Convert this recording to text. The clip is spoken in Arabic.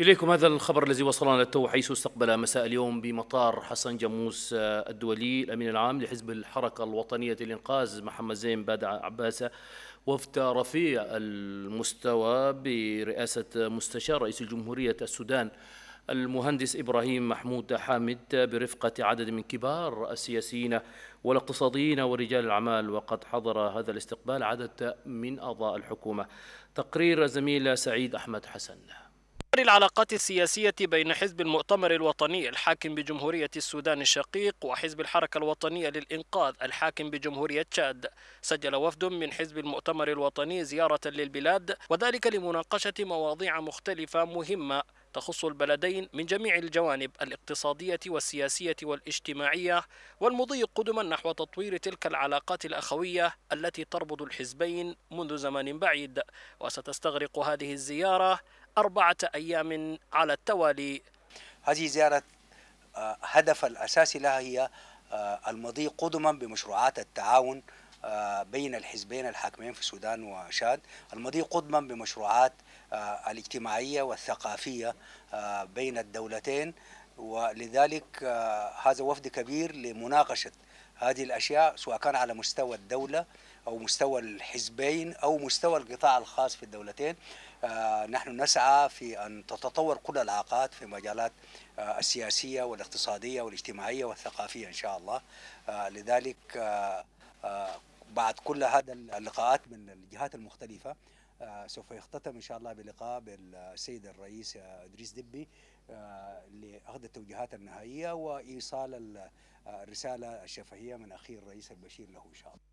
إليكم هذا الخبر الذي وصلنا للتو حيث استقبل مساء اليوم بمطار حسن جاموس آه، الدولي الأمين العام لحزب الحركة الوطنية للإنقاذ محمد زين بادع عباسة وفد رفيع المستوى برئاسة مستشار رئيس الجمهورية السودان المهندس إبراهيم محمود حامد برفقة عدد من كبار السياسيين والاقتصاديين ورجال الأعمال وقد حضر هذا الاستقبال عدد من أعضاء الحكومة تقرير زميل سعيد أحمد حسن العلاقات السياسية بين حزب المؤتمر الوطني الحاكم بجمهورية السودان الشقيق وحزب الحركة الوطنية للإنقاذ الحاكم بجمهورية تشاد سجل وفد من حزب المؤتمر الوطني زيارة للبلاد وذلك لمناقشة مواضيع مختلفة مهمة تخص البلدين من جميع الجوانب الاقتصادية والسياسية والاجتماعية والمضي قدما نحو تطوير تلك العلاقات الأخوية التي تربط الحزبين منذ زمن بعيد وستستغرق هذه الزيارة أربعة أيام على التوالي هذه زيارة آه، هدف الأساسي لها هي آه، المضي قدما بمشروعات التعاون آه، بين الحزبين الحاكمين في السودان وشاد المضي قدما بمشروعات الاجتماعية والثقافية بين الدولتين ولذلك هذا وفد كبير لمناقشة هذه الأشياء سواء كان على مستوى الدولة أو مستوى الحزبين أو مستوى القطاع الخاص في الدولتين آه، نحن نسعى في أن تتطور كل العلاقات في مجالات آه، السياسية والاقتصادية والاجتماعية والثقافية إن شاء الله آه، لذلك بعد كل هذا اللقاءات من الجهات المختلفة آه، سوف يختتم إن شاء الله بلقاء بالسيد الرئيس آه، إدريس دبي آه، لأخذ التوجيهات النهائية وإيصال الرسالة الشفهية من اخير الرئيس البشير له إن شاء الله